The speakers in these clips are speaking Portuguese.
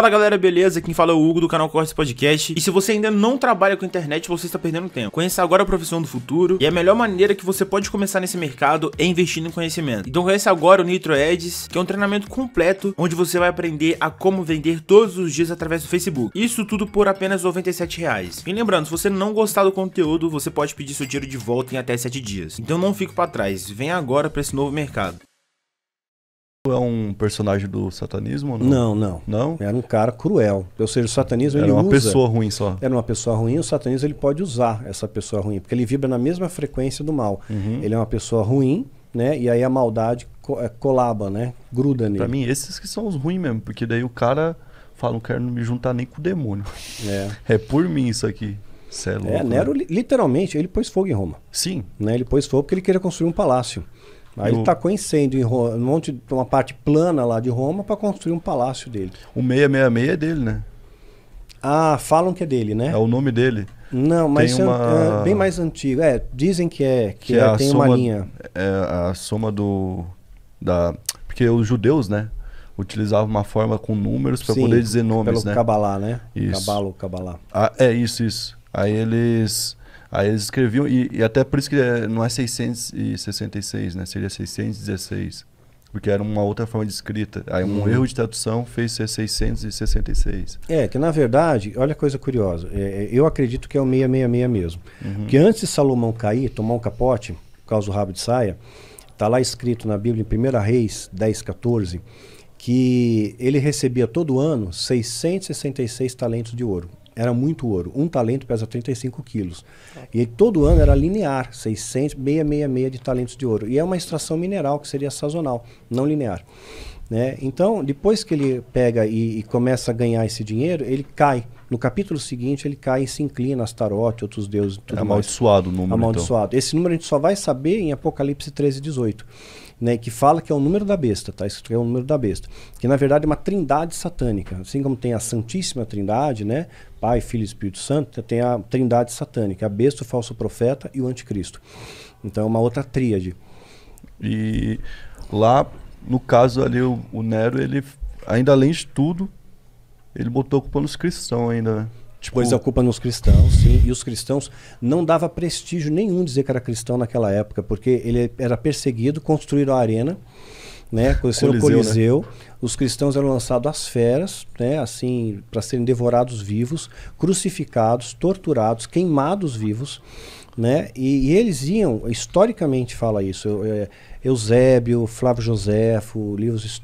Fala galera, beleza? Quem fala é o Hugo do canal Cortes Podcast. E se você ainda não trabalha com internet, você está perdendo tempo. Conheça agora a profissão do futuro e a melhor maneira que você pode começar nesse mercado é investindo em conhecimento. Então conheça agora o Nitro Ads, que é um treinamento completo onde você vai aprender a como vender todos os dias através do Facebook. Isso tudo por apenas R$ reais. E lembrando, se você não gostar do conteúdo, você pode pedir seu dinheiro de volta em até 7 dias. Então não fique para trás, vem agora para esse novo mercado é um personagem do satanismo? Não, não. Não? não? Era um cara cruel. Ou seja, o satanismo era ele usa... Era uma pessoa ruim só. Era uma pessoa ruim. O satanismo ele pode usar essa pessoa ruim, porque ele vibra na mesma frequência do mal. Uhum. Ele é uma pessoa ruim, né? E aí a maldade eh, colaba, né? Gruda nele. Pra mim, esses que são os ruins mesmo, porque daí o cara fala, não quero me juntar nem com o demônio. É, é por mim isso aqui. céu. é, louco, é Nero, né? literalmente, ele pôs fogo em Roma. Sim. Né? Ele pôs fogo porque ele queria construir um palácio. Aí no... tacou incêndio em Roma, um monte, uma parte plana lá de Roma para construir um palácio dele. O 666 é dele, né? Ah, falam que é dele, né? É o nome dele. Não, mas é, uma... é, bem mais antigo. É, dizem que é, que, que é, é tem soma, uma linha. É a soma do da porque os judeus, né, utilizavam uma forma com números para poder dizer nomes, pelo né? Cabalá, né? Isso. Cabalo, cabalá. Ah, é isso, isso. Aí eles Aí eles escreviam, e, e até por isso que eh, não é 666, né? Seria 616. Porque era uma outra forma de escrita. Aí um uhum. erro de tradução fez ser 666. É, que na verdade, olha a coisa curiosa. É, é eu acredito que é o 666 mesmo. Uhum. Porque antes de Salomão cair, tomar um capote, por causa do rabo de saia, está lá escrito na Bíblia, em 1 Reis 10, 14, que ele recebia todo ano 666 talentos de ouro. Era muito ouro. Um talento pesa 35 quilos. Tá. E todo ano era linear, 600, 666 de talentos de ouro. E é uma extração mineral que seria sazonal, não linear. Né? Então, depois que ele pega e, e, começa a ganhar esse dinheiro, ele cai. No capítulo seguinte, ele cai e se inclina a Astarote, outros deuses. Tudo é amaldiçoado mais. o número. Então. Amaldiçoado. Então. Esse número a gente só vai saber em Apocalipse 13, 18 né, que fala que é o número da besta, tá? Isso é o número da besta. Que na verdade é uma trindade satânica. Assim como tem a Santíssima Trindade, né? Pai, Filho e Espírito Santo, tem a trindade satânica, a besta, o falso profeta e o anticristo. Então é uma outra tríade. E lá, no caso ali, o, o Nero, ele ainda além de tudo, ele botou culpa nos cristãos ainda, né? Tipo... Pois é, a culpa é nos cristãos, sim. E os cristãos não dava prestígio nenhum dizer que era cristão naquela época, porque ele era perseguido, construíram a arena né? Conheceram Coliseu, o Coliseu. Né? Os cristãos eram lançados às feras, né? Assim, para serem devorados vivos, crucificados, torturados, queimados vivos, né? E, e eles iam, historicamente fala isso. É, Eusébio, Flávio Josefo, livros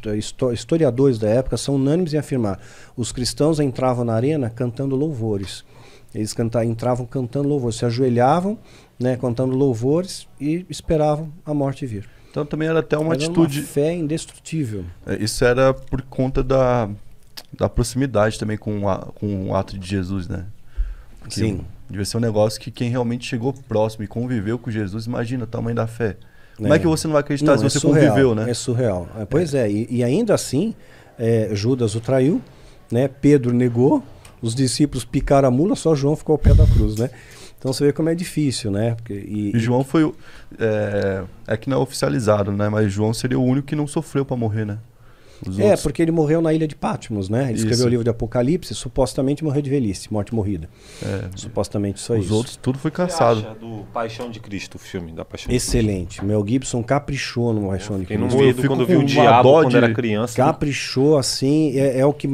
historiadores da época são unânimes em afirmar: os cristãos entravam na arena cantando louvores. Eles canta, entravam cantando louvores, se ajoelhavam, né, cantando louvores e esperavam a morte vir. Então também era até uma era atitude. Uma fé indestrutível. É, isso era por conta da, da proximidade também com, a, com o ato de Jesus, né? Porque Sim. Devia ser um negócio que quem realmente chegou próximo e conviveu com Jesus, imagina o tamanho da fé. Como é, é. que você não vai acreditar não, se é você é surreal, conviveu, né? É surreal. Pois é, é e, e, ainda assim, Judas o traiu, né? Pedro negou, os discípulos picaram a mula, só João ficou ao pé da cruz, né? Então você vê como é difícil, né? Porque, e, e João foi. É, é, que não é oficializado, né? Mas João seria o único que não sofreu para morrer, né? Os é, outros. porque ele morreu na ilha de Patmos, né? Ele isso. escreveu o livro de Apocalipse, supostamente morreu de velhice, morte morrida. É, supostamente só os isso. Os outros tudo foi cansado Você acha do Paixão de Cristo, o filme da Paixão Excelente. Mel Gibson caprichou no Paixão de Cristo. Eu não quando viu vi o diabo quando era criança. Caprichou assim, é, é o que